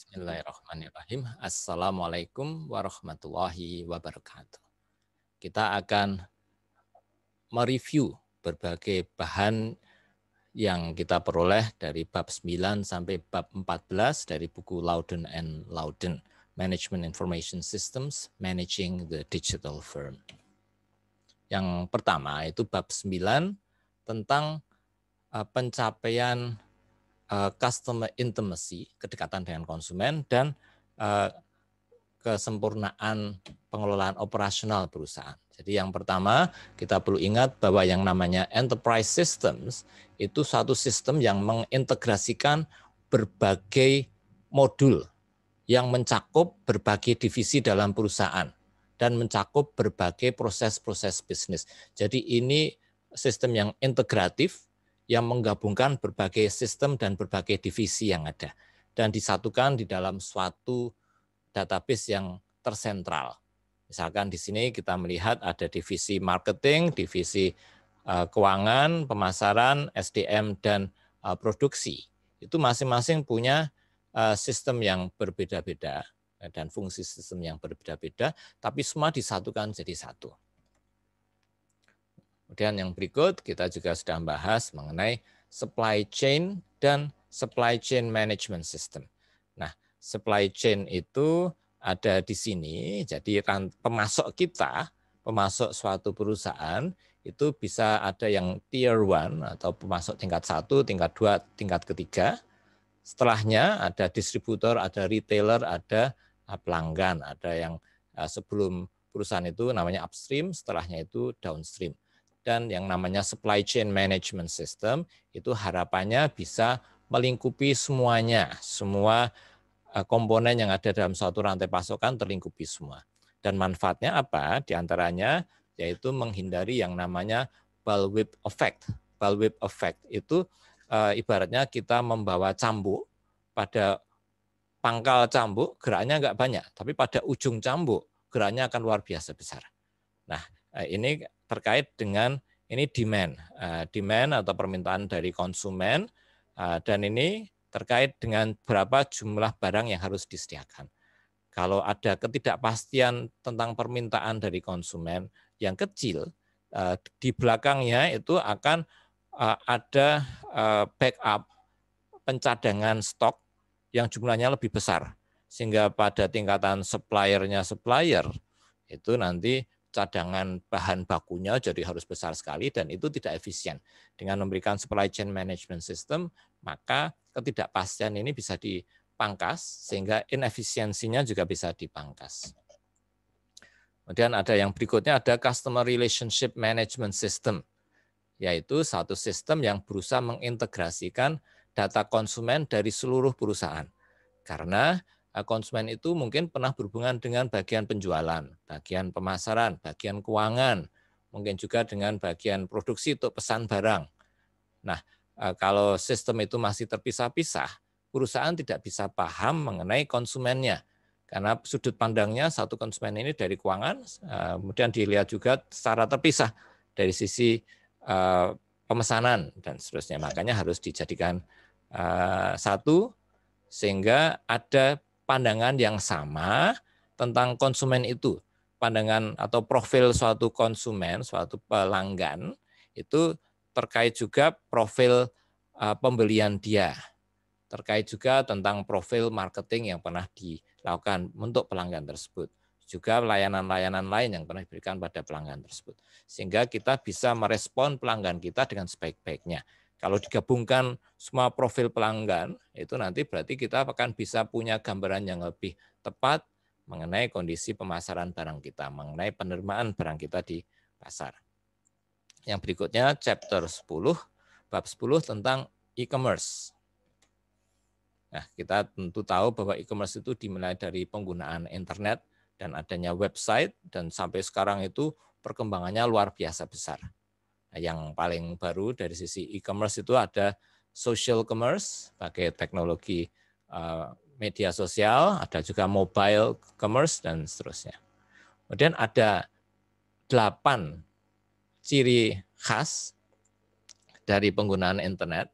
Bismillahirrahmanirrahim. Assalamualaikum warahmatullahi wabarakatuh. Kita akan mereview berbagai bahan yang kita peroleh dari bab 9 sampai bab 14 dari buku Loudon and Loudon, Management Information Systems, Managing the Digital Firm. Yang pertama itu bab 9 tentang eh, pencapaian Eh, customer intimacy, kedekatan dengan konsumen, dan eh, kesempurnaan pengelolaan operasional perusahaan. Jadi yang pertama, kita perlu ingat bahwa yang namanya enterprise systems itu satu sistem yang mengintegrasikan berbagai modul yang mencakup berbagai divisi dalam perusahaan dan mencakup berbagai proses-proses bisnis. Jadi ini sistem yang integratif yang menggabungkan berbagai sistem dan berbagai divisi yang ada dan disatukan di dalam suatu database yang tersentral. Misalkan di sini kita melihat ada divisi marketing, divisi eh, keuangan, pemasaran, SDM dan eh, produksi. Itu masing-masing punya eh, sistem yang berbeda-beda dan fungsi sistem yang berbeda-beda, tapi semua disatukan jadi satu. Kemudian yang berikut kita juga sudah membahas mengenai supply chain dan supply chain management system. Nah, supply chain itu ada di sini. Jadi pemasok kita, pemasok suatu perusahaan itu bisa ada yang tier 1 atau pemasok tingkat satu, tingkat dua, tingkat ketiga. Setelahnya ada distributor, ada retailer, ada ah, pelanggan, ada yang ah, sebelum perusahaan itu namanya upstream, setelahnya itu downstream dan yang namanya supply chain management system itu harapannya bisa melingkupi semuanya, semua eh, komponen yang ada dalam suatu rantai pasokan terlingkupi semua. Dan manfaatnya apa? Di antaranya yaitu menghindari yang namanya bullwhip effect. Bullwhip effect itu e, ibaratnya kita membawa cambuk pada pangkal cambuk geraknya enggak banyak, tapi pada ujung cambuk geraknya akan luar biasa besar. Nah, eh, ini terkait dengan ini demand, eh, demand atau permintaan dari konsumen, eh, dan ini terkait dengan berapa jumlah barang yang harus disediakan. Kalau ada ketidakpastian tentang permintaan dari konsumen yang kecil, eh, di belakangnya itu akan ada backup pencadangan stok yang jumlahnya lebih besar, sehingga pada tingkatan suppliernya supplier itu nanti cadangan bahan bakunya jadi harus besar sekali dan itu tidak efisien. Dengan memberikan supply chain management system, maka ketidakpastian ini bisa dipangkas sehingga inefisiensinya juga bisa dipangkas. Kemudian ada yang berikutnya ada customer relationship management system yaitu satu sistem yang berusaha mengintegrasikan data konsumen dari seluruh perusahaan. Karena Eh, konsumen itu mungkin pernah berhubungan dengan bagian penjualan, bagian pemasaran, bagian keuangan, mungkin juga dengan bagian produksi untuk pesan barang. Nah, eh, kalau sistem itu masih terpisah-pisah, perusahaan tidak bisa paham mengenai konsumennya. Karena sudut pandangnya satu konsumen ini dari keuangan, eh, kemudian dilihat juga secara terpisah dari sisi pemesanan dan seterusnya. Makanya harus dijadikan satu sehingga ada pandangan yang sama tentang konsumen itu. Pandangan atau profil suatu konsumen, suatu pelanggan itu terkait juga profil e, pembelian dia. Terkait juga tentang profil marketing yang pernah dilakukan untuk pelanggan tersebut juga layanan-layanan lain yang pernah diberikan pada pelanggan tersebut. Sehingga kita bisa merespon pelanggan kita dengan sebaik-baiknya. Kalau digabungkan semua profil pelanggan, itu nanti berarti kita akan bisa punya gambaran yang lebih tepat mengenai kondisi pemasaran barang kita, mengenai penerimaan barang kita di pasar. Yang berikutnya chapter 10, bab 10 tentang e-commerce. Nah, kita tentu tahu bahwa e-commerce itu dimulai dari penggunaan internet dan adanya website dan sampai sekarang itu perkembangannya luar biasa besar yang paling baru dari sisi e-commerce itu ada social commerce pakai teknologi eh, media sosial, ada juga mobile commerce dan seterusnya. Kemudian ada delapan ciri khas dari penggunaan internet,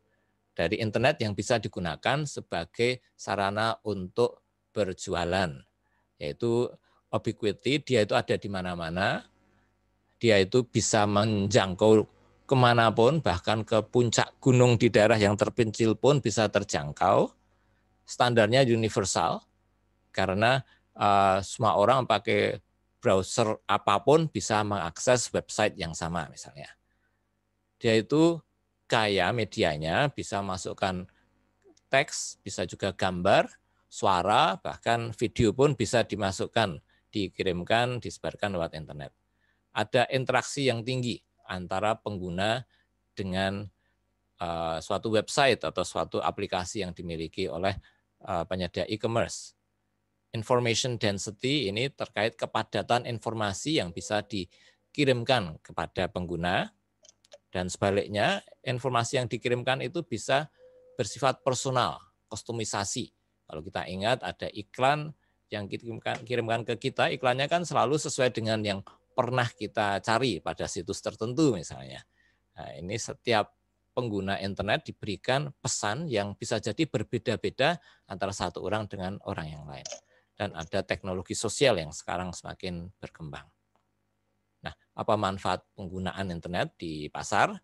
dari internet yang bisa digunakan sebagai sarana untuk berjualan, yaitu ubiquity, dia itu ada di mana-mana, dia itu bisa menjangkau kemanapun, bahkan ke puncak gunung di daerah yang terpencil pun bisa terjangkau. Standarnya universal, karena uh, semua orang pakai browser apapun bisa mengakses website yang sama misalnya. Dia itu kaya medianya, bisa masukkan teks, bisa juga gambar, suara, bahkan video pun bisa dimasukkan, dikirimkan, disebarkan lewat internet ada interaksi yang tinggi antara pengguna dengan uh, suatu website atau suatu aplikasi yang dimiliki oleh uh, penyedia e-commerce. Information density ini terkait kepadatan informasi yang bisa dikirimkan kepada pengguna dan sebaliknya informasi yang dikirimkan itu bisa bersifat personal, kostumisasi. Kalau kita ingat ada iklan yang kirimkan kirimkan ke kita, iklannya kan selalu sesuai dengan yang pernah kita cari pada situs tertentu misalnya. Nah, ini setiap pengguna internet diberikan pesan yang bisa jadi berbeda-beda antara satu orang dengan orang yang lain. Dan ada teknologi sosial yang sekarang semakin berkembang. Nah, apa manfaat penggunaan internet di pasar?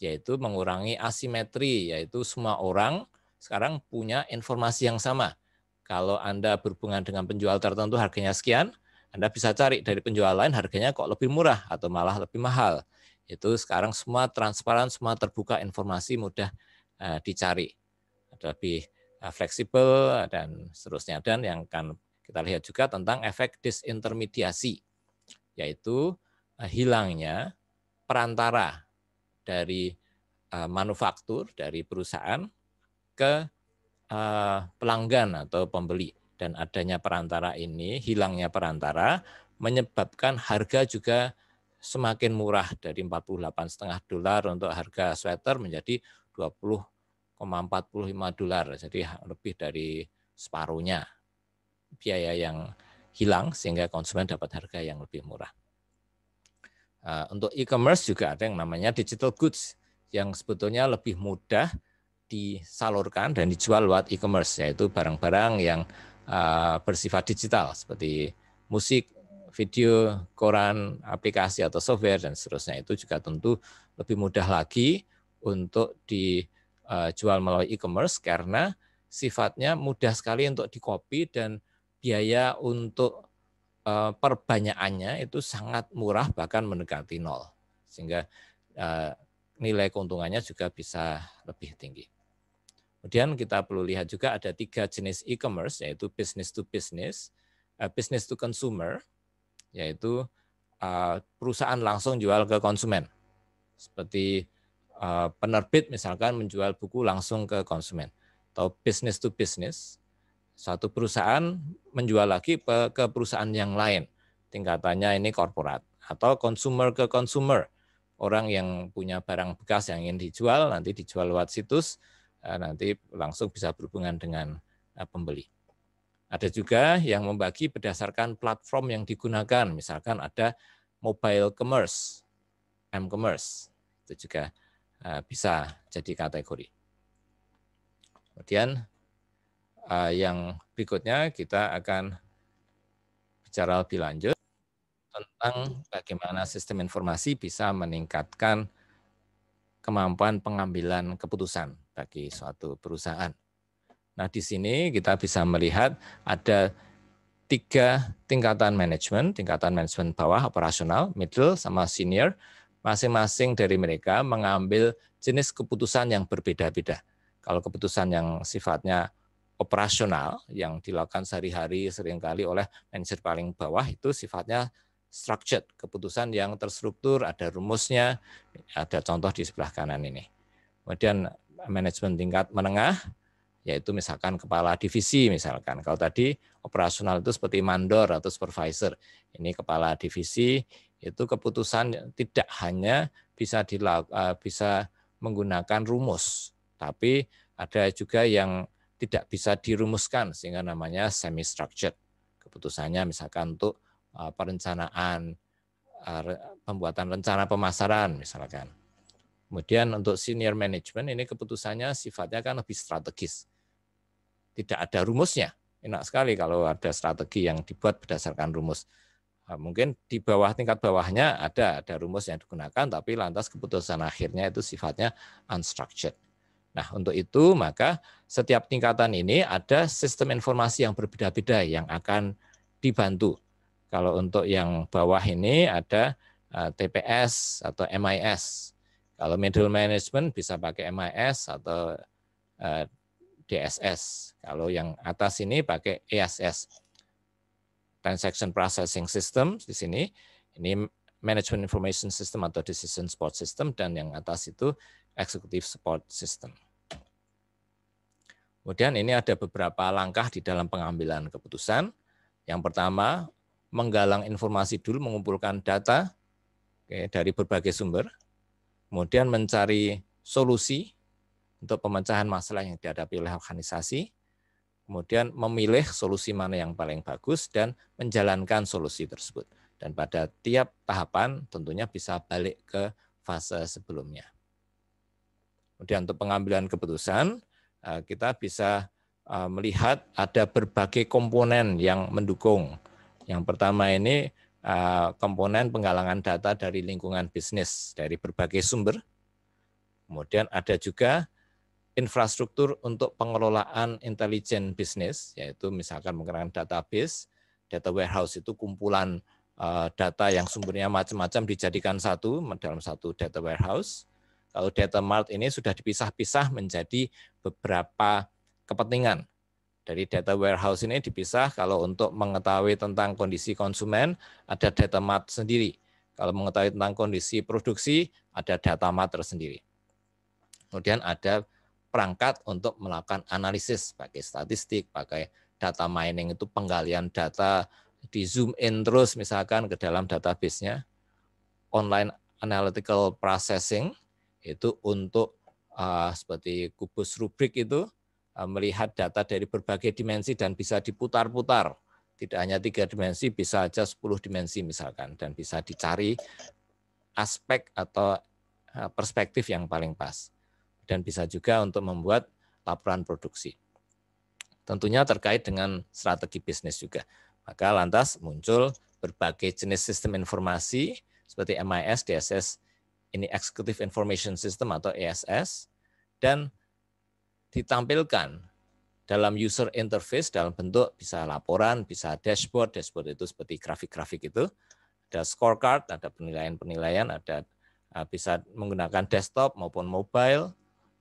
Yaitu mengurangi asimetri, yaitu semua orang sekarang punya informasi yang sama. Kalau Anda berhubungan dengan penjual tertentu harganya sekian, anda bisa cari dari penjual lain harganya kok lebih murah atau malah lebih mahal. Itu sekarang semua transparan, semua terbuka, informasi mudah eh, dicari. lebih eh, fleksibel eh, dan seterusnya. Dan yang akan kita lihat juga tentang efek disintermediasi, yaitu hilangnya perantara dari manufaktur, dari perusahaan ke pelanggan atau pembeli dan adanya perantara ini, hilangnya perantara menyebabkan harga juga semakin murah dari 48,5 dolar untuk harga sweater menjadi 20,45 dolar, jadi lebih dari separuhnya biaya yang hilang sehingga konsumen dapat harga yang lebih murah. Eh, untuk e-commerce juga ada yang namanya digital goods yang sebetulnya lebih mudah disalurkan dan dijual lewat e-commerce yaitu barang-barang yang Uh, bersifat digital seperti musik, video, koran, aplikasi atau software dan seterusnya itu juga tentu lebih mudah lagi untuk dijual uh, melalui e-commerce karena sifatnya mudah sekali untuk dikopi dan biaya untuk uh, perbanyakannya itu sangat murah bahkan mendekati nol sehingga nilai keuntungannya juga bisa lebih tinggi. Kemudian kita perlu lihat juga ada tiga jenis e-commerce, yaitu business to business, eh, business to consumer, yaitu eh, perusahaan langsung jual ke konsumen. Seperti eh, penerbit misalkan menjual buku langsung ke konsumen. Atau business to business, satu perusahaan menjual lagi ke perusahaan yang lain. Tingkatannya ini korporat. Atau consumer ke consumer, orang yang punya barang bekas yang ingin dijual, nanti dijual lewat situs, Eh, nanti langsung bisa berhubungan dengan eh, pembeli. Ada juga yang membagi berdasarkan platform yang digunakan, misalkan ada mobile commerce, m-commerce, itu juga eh, bisa jadi kategori. Kemudian yang berikutnya kita akan bicara lebih lanjut tentang bagaimana sistem informasi bisa meningkatkan kemampuan pengambilan keputusan bagi suatu perusahaan. Nah, di sini kita bisa melihat ada tiga tingkatan manajemen, tingkatan manajemen bawah operasional, middle, sama senior. Masing-masing dari mereka mengambil jenis keputusan yang berbeda-beda. Kalau keputusan yang sifatnya operasional yang dilakukan sehari-hari seringkali oleh manajer paling bawah itu sifatnya structured, keputusan yang terstruktur, ada rumusnya, ada contoh di sebelah kanan ini. Kemudian manajemen tingkat menengah, yaitu misalkan kepala divisi misalkan. Kalau tadi operasional itu seperti mandor atau supervisor. Ini kepala divisi itu keputusan tidak hanya bisa dilakukan, eh, bisa menggunakan rumus, tapi ada juga yang tidak bisa dirumuskan sehingga namanya semi structured. Keputusannya misalkan untuk eh, perencanaan eh, pembuatan rencana pemasaran misalkan Kemudian untuk senior management ini keputusannya sifatnya kan lebih strategis. Tidak ada rumusnya. Enak sekali kalau ada strategi yang dibuat berdasarkan rumus. Eh, mungkin di bawah tingkat bawahnya ada ada rumus yang digunakan tapi lantas keputusan akhirnya itu sifatnya unstructured. Nah, untuk itu maka setiap tingkatan ini ada sistem informasi yang berbeda-beda yang akan dibantu. Kalau untuk yang bawah ini ada eh, TPS atau MIS kalau middle management bisa pakai MIS atau eh, DSS. Kalau yang atas ini pakai ASS, e Transaction Processing System di sini. Ini Management Information System atau Decision Support System dan yang atas itu Executive Support System. Kemudian ini ada beberapa langkah di dalam pengambilan keputusan. Yang pertama, menggalang informasi dulu, mengumpulkan data dari berbagai sumber kemudian mencari solusi untuk pemecahan masalah yang dihadapi oleh organisasi, kemudian memilih solusi mana yang paling bagus dan menjalankan solusi tersebut. Dan pada tiap tahapan tentunya bisa balik ke fase sebelumnya. Kemudian untuk pengambilan keputusan, eh, kita bisa eh, melihat ada berbagai komponen yang mendukung. Yang pertama ini Eh, komponen penggalangan data dari lingkungan bisnis dari berbagai sumber. Kemudian ada juga infrastruktur untuk pengelolaan intelijen bisnis, yaitu misalkan menggunakan database, data warehouse itu kumpulan eh, data yang sumbernya macam-macam dijadikan satu dalam satu data warehouse. Kalau data mart ini sudah dipisah-pisah menjadi beberapa kepentingan. Dari data warehouse ini dipisah kalau untuk mengetahui tentang kondisi konsumen ada data mat sendiri. Kalau mengetahui tentang kondisi produksi ada data mat tersendiri. Kemudian ada perangkat untuk melakukan analisis pakai statistik, pakai data mining itu penggalian data di zoom in terus misalkan ke dalam database-nya. Online analytical processing itu untuk uh, seperti kubus rubrik itu Eh, melihat data dari berbagai dimensi dan bisa diputar-putar. Tidak hanya tiga dimensi, bisa aja 10 dimensi misalkan, dan bisa dicari aspek atau eh, perspektif yang paling pas. Dan bisa juga untuk membuat laporan produksi. Tentunya terkait dengan strategi bisnis juga. Maka lantas muncul berbagai jenis sistem informasi seperti MIS, DSS, ini Executive Information System atau ESS, dan ditampilkan dalam user interface dalam bentuk bisa laporan, bisa dashboard, dashboard itu seperti grafik-grafik itu, ada scorecard, ada penilaian-penilaian, ada eh, bisa menggunakan desktop maupun mobile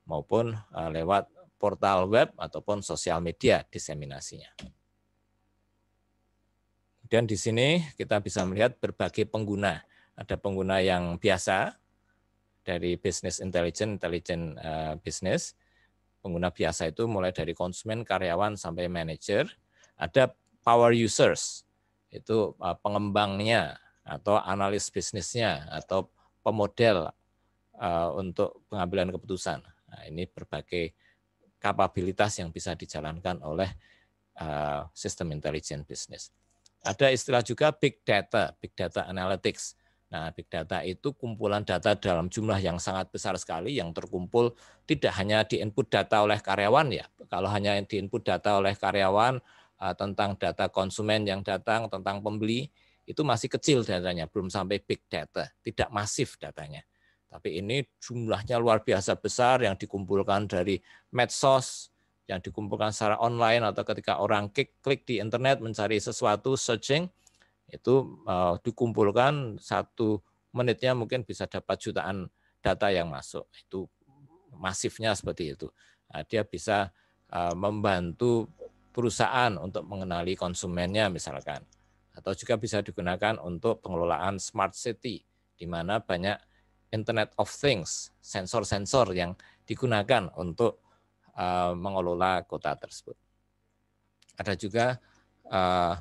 maupun eh, lewat portal web ataupun sosial media diseminasinya. Kemudian di sini kita bisa melihat berbagai pengguna. Ada pengguna yang biasa dari business intelligence, intelligent eh, business, pengguna biasa itu mulai dari konsumen, karyawan sampai manager. Ada power users, itu e, pengembangnya atau analis bisnisnya atau pemodel e, untuk pengambilan keputusan. Nah, ini berbagai kapabilitas yang bisa dijalankan oleh e, sistem intelijen bisnis. Ada istilah juga big data, big data analytics Nah, big data itu kumpulan data dalam jumlah yang sangat besar sekali yang terkumpul tidak hanya di input data oleh karyawan ya. Kalau hanya di input data oleh karyawan eh, tentang data konsumen yang datang, tentang pembeli, itu masih kecil datanya, belum sampai big data, tidak masif datanya. Tapi ini jumlahnya luar biasa besar yang dikumpulkan dari medsos, yang dikumpulkan secara online atau ketika orang klik, klik di internet mencari sesuatu, searching, itu uh, dikumpulkan satu menitnya mungkin bisa dapat jutaan data yang masuk itu masifnya seperti itu nah, dia bisa uh, membantu perusahaan untuk mengenali konsumennya misalkan atau juga bisa digunakan untuk pengelolaan smart city di mana banyak Internet of Things sensor-sensor yang digunakan untuk uh, mengelola kota tersebut ada juga uh,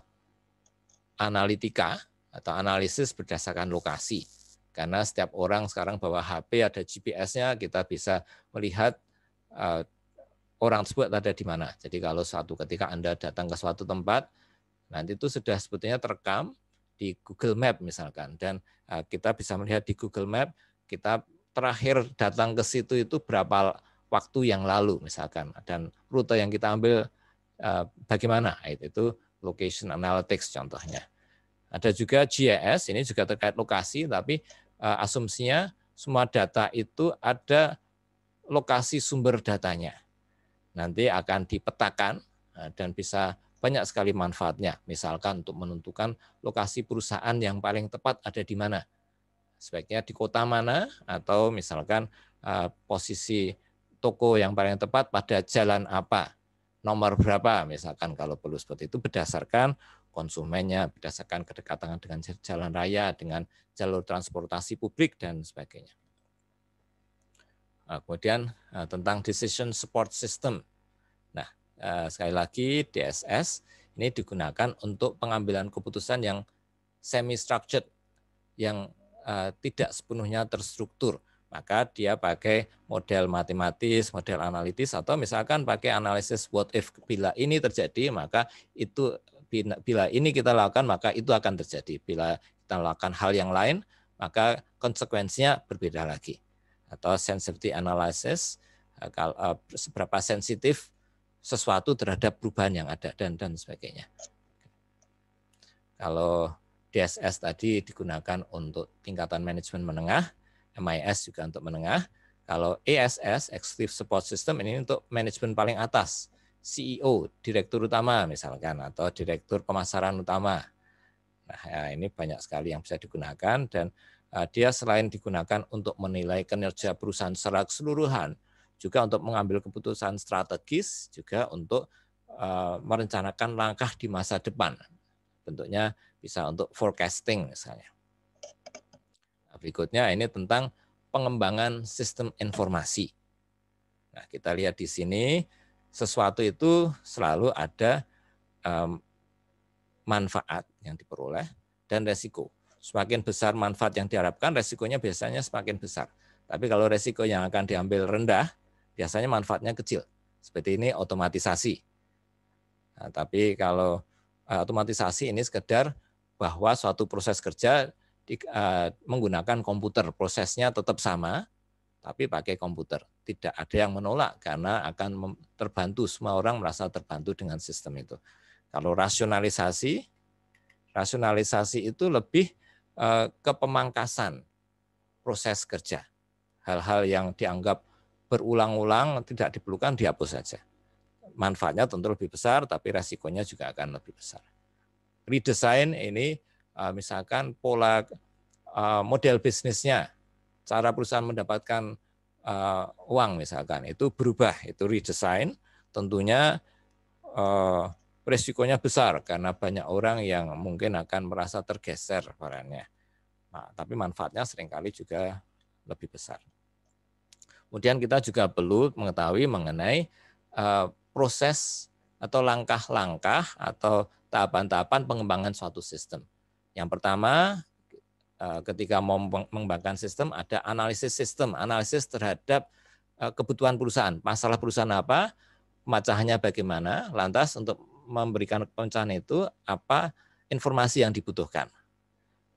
analitika atau analisis berdasarkan lokasi. Karena setiap orang sekarang bawa HP ada GPS-nya, kita bisa melihat uh, orang tersebut ada di mana. Jadi kalau suatu ketika Anda datang ke suatu tempat, nanti itu sudah sebetulnya terekam di Google Map misalkan. Dan uh, kita bisa melihat di Google Map, kita terakhir datang ke situ itu berapa waktu yang lalu misalkan dan rute yang kita ambil uh, bagaimana itu location analytics contohnya ada juga GIS, ini juga terkait lokasi, tapi eh, asumsinya semua data itu ada lokasi sumber datanya. Nanti akan dipetakan eh, dan bisa banyak sekali manfaatnya. Misalkan untuk menentukan lokasi perusahaan yang paling tepat ada di mana. Sebaiknya di kota mana atau misalkan eh, posisi toko yang paling tepat pada jalan apa, nomor berapa misalkan kalau perlu seperti itu berdasarkan konsumennya, berdasarkan kedekatan dengan jalan raya, dengan jalur transportasi publik, dan sebagainya. Nah, kemudian eh, tentang decision support system. Nah, eh, sekali lagi DSS ini digunakan untuk pengambilan keputusan yang semi structured yang eh, tidak sepenuhnya terstruktur. Maka dia pakai model matematis, model analitis atau misalkan pakai analisis what if bila ini terjadi maka itu Bila ini kita lakukan, maka itu akan terjadi. Bila kita lakukan hal yang lain, maka konsekuensinya berbeda lagi. Atau sensitivity analysis, eh, eh, seberapa sensitif sesuatu terhadap perubahan yang ada dan dan sebagainya. Kalau DSS tadi digunakan untuk tingkatan manajemen menengah, MIS juga untuk menengah. Kalau ESS, Executive Support System, ini untuk manajemen paling atas CEO, direktur utama misalkan atau direktur pemasaran utama. Nah, ya, ini banyak sekali yang bisa digunakan dan e, dia selain digunakan untuk menilai kinerja perusahaan secara keseluruhan, juga untuk mengambil keputusan strategis, juga untuk e, merencanakan langkah di masa depan. Bentuknya bisa untuk forecasting misalnya. Nah, berikutnya ini tentang pengembangan sistem informasi. Nah, kita lihat di sini sesuatu itu selalu ada um, manfaat yang diperoleh dan resiko. Semakin besar manfaat yang diharapkan, resikonya biasanya semakin besar. Tapi kalau resiko yang akan diambil rendah, biasanya manfaatnya kecil. Seperti ini otomatisasi. Nah, tapi kalau uh, otomatisasi ini sekedar bahwa suatu proses kerja di, uh, menggunakan komputer, prosesnya tetap sama, tapi pakai komputer. Tidak ada yang menolak karena akan terbantu semua orang merasa terbantu dengan sistem itu. Kalau rasionalisasi, rasionalisasi itu lebih eh, ke pemangkasan proses kerja. Hal-hal yang dianggap berulang-ulang tidak diperlukan dihapus saja. Manfaatnya tentu lebih besar, tapi resikonya juga akan lebih besar. Redesign ini eh, misalkan pola eh, model bisnisnya cara perusahaan mendapatkan uh, uang misalkan itu berubah itu redesign tentunya uh, resikonya besar karena banyak orang yang mungkin akan merasa tergeser barangnya. Nah, tapi manfaatnya seringkali juga lebih besar. Kemudian kita juga perlu mengetahui mengenai uh, proses atau langkah-langkah atau tahapan-tahapan pengembangan suatu sistem. Yang pertama, Eh, ketika mau mengembangkan sistem ada analisis sistem, analisis terhadap eh, kebutuhan perusahaan, masalah perusahaan apa, pemecahannya bagaimana, lantas untuk memberikan pemecahan itu apa informasi yang dibutuhkan.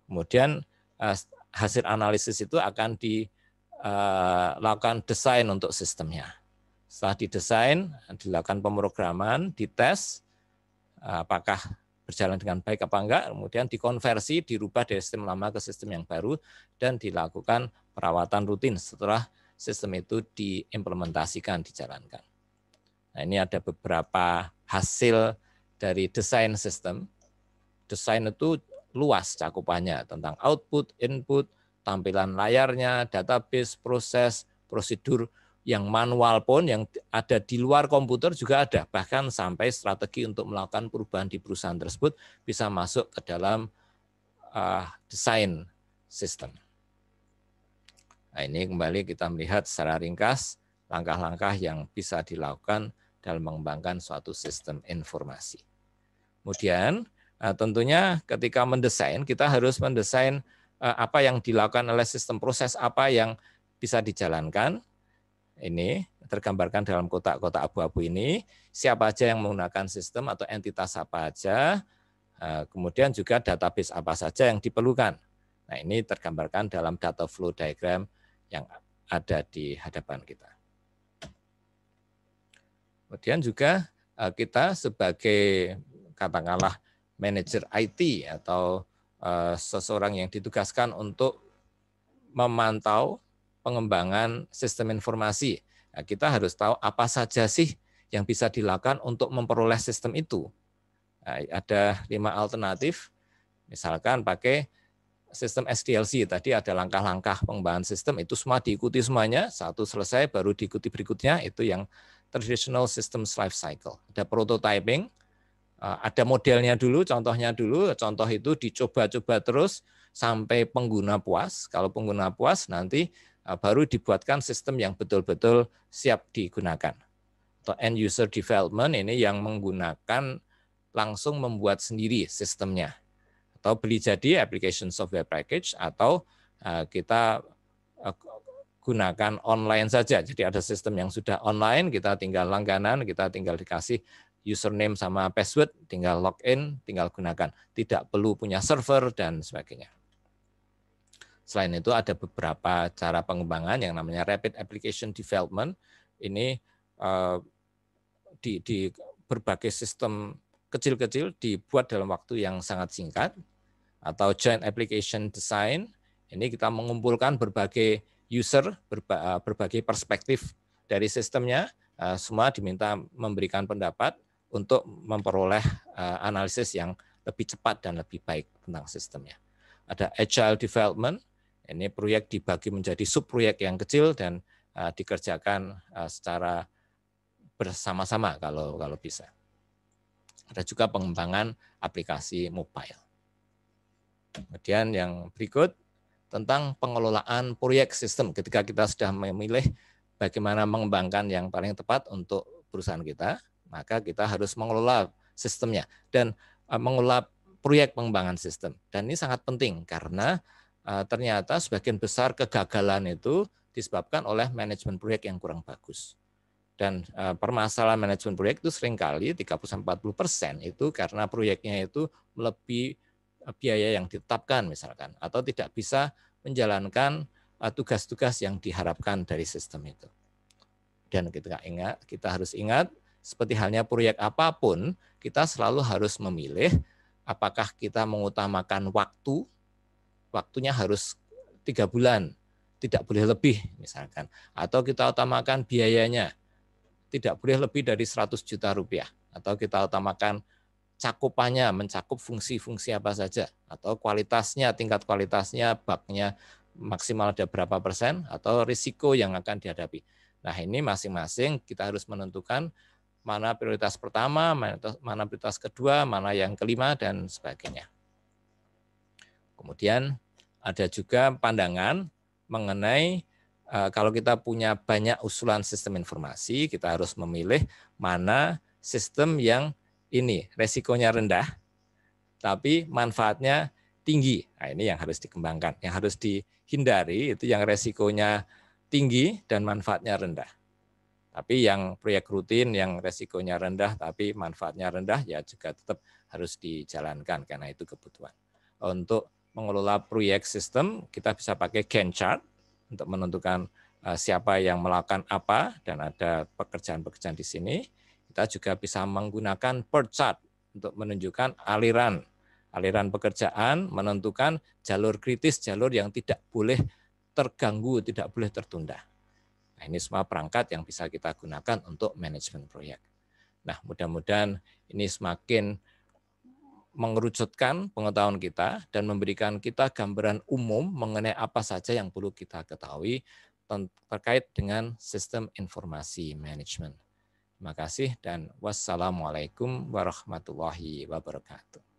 Kemudian eh, hasil analisis itu akan dilakukan desain untuk sistemnya. Setelah didesain, dilakukan pemrograman, dites apakah berjalan dengan baik apa enggak, kemudian dikonversi, dirubah dari sistem lama ke sistem yang baru, dan dilakukan perawatan rutin setelah sistem itu diimplementasikan, dijalankan. Nah, ini ada beberapa hasil dari desain sistem. Desain itu luas cakupannya tentang output, input, tampilan layarnya, database, proses, prosedur, yang manual pun yang ada di luar komputer juga ada bahkan sampai strategi untuk melakukan perubahan di perusahaan tersebut bisa masuk ke dalam uh, desain sistem. Nah, ini kembali kita melihat secara ringkas langkah-langkah yang bisa dilakukan dalam mengembangkan suatu sistem informasi. Kemudian ah, tentunya ketika mendesain kita harus mendesain ah, apa yang dilakukan oleh sistem proses apa yang bisa dijalankan ini tergambarkan dalam kotak-kotak abu-abu ini siapa aja yang menggunakan sistem atau entitas apa aja eh, kemudian juga database apa saja yang diperlukan nah ini tergambarkan dalam data flow diagram yang ada di hadapan kita kemudian juga eh, kita sebagai katakanlah manajer IT atau eh, seseorang yang ditugaskan untuk memantau pengembangan sistem informasi. Nah, kita harus tahu apa saja sih yang bisa dilakukan untuk memperoleh sistem itu. Nah, ada lima alternatif, misalkan pakai sistem SDLC tadi ada langkah-langkah pengembangan sistem itu semua diikuti semuanya satu selesai baru diikuti berikutnya itu yang traditional systems life cycle ada prototyping eh, ada modelnya dulu contohnya dulu contoh itu dicoba-coba terus sampai pengguna puas kalau pengguna puas nanti Eh, baru dibuatkan sistem yang betul-betul siap digunakan. Atau end user development ini yang menggunakan langsung membuat sendiri sistemnya. Atau beli jadi application software package atau eh, kita eh, gunakan online saja. Jadi ada sistem yang sudah online, kita tinggal langganan, kita tinggal dikasih username sama password, tinggal login, tinggal gunakan. Tidak perlu punya server dan sebagainya. Selain itu ada beberapa cara pengembangan yang namanya rapid application development. Ini eh, di, di berbagai sistem kecil-kecil dibuat dalam waktu yang sangat singkat atau joint application design. Ini kita mengumpulkan berbagai user, eh, berbagai perspektif dari sistemnya, eh, semua diminta memberikan pendapat untuk memperoleh analisis yang lebih cepat dan lebih baik tentang sistemnya. Ada agile development, ini proyek dibagi menjadi subproyek yang kecil dan uh, dikerjakan uh, secara bersama-sama kalau kalau bisa. Ada juga pengembangan aplikasi mobile. Kemudian yang berikut tentang pengelolaan proyek sistem ketika kita sudah memilih bagaimana mengembangkan yang paling tepat untuk perusahaan kita, maka kita harus mengelola sistemnya dan eh, mengelola proyek pengembangan sistem. Dan ini sangat penting karena Eh, ternyata sebagian besar kegagalan itu disebabkan oleh manajemen proyek yang kurang bagus. Dan eh, permasalahan manajemen proyek itu seringkali 30-40 persen itu karena proyeknya itu melebihi eh, biaya yang ditetapkan misalkan, atau tidak bisa menjalankan tugas-tugas yang diharapkan dari sistem itu. Dan kita ingat, kita harus ingat seperti halnya proyek apapun, kita selalu harus memilih apakah kita mengutamakan waktu waktunya harus tiga bulan, tidak boleh lebih misalkan. Atau kita utamakan biayanya, tidak boleh lebih dari 100 juta rupiah. Atau kita utamakan cakupannya, mencakup fungsi-fungsi apa saja. Atau kualitasnya, tingkat kualitasnya, baknya maksimal ada berapa persen, atau risiko yang akan dihadapi. Nah ini masing-masing kita harus menentukan mana prioritas pertama, mana prioritas kedua, mana yang kelima, dan sebagainya. Kemudian ada juga pandangan mengenai eh, kalau kita punya banyak usulan sistem informasi, kita harus memilih mana sistem yang ini resikonya rendah, tapi manfaatnya tinggi. Nah, ini yang harus dikembangkan, yang harus dihindari itu yang resikonya tinggi dan manfaatnya rendah. Tapi yang proyek rutin yang resikonya rendah tapi manfaatnya rendah ya juga tetap harus dijalankan karena itu kebutuhan. Untuk mengelola proyek sistem, kita bisa pakai Gantt chart untuk menentukan eh, siapa yang melakukan apa dan ada pekerjaan-pekerjaan di sini. Kita juga bisa menggunakan per chart untuk menunjukkan aliran aliran pekerjaan, menentukan jalur kritis, jalur yang tidak boleh terganggu, tidak boleh tertunda. Nah, ini semua perangkat yang bisa kita gunakan untuk manajemen proyek. Nah, mudah-mudahan ini semakin mengerucutkan pengetahuan kita dan memberikan kita gambaran umum mengenai apa saja yang perlu kita ketahui terkait dengan sistem informasi manajemen. Terima kasih dan wassalamualaikum warahmatullahi wabarakatuh.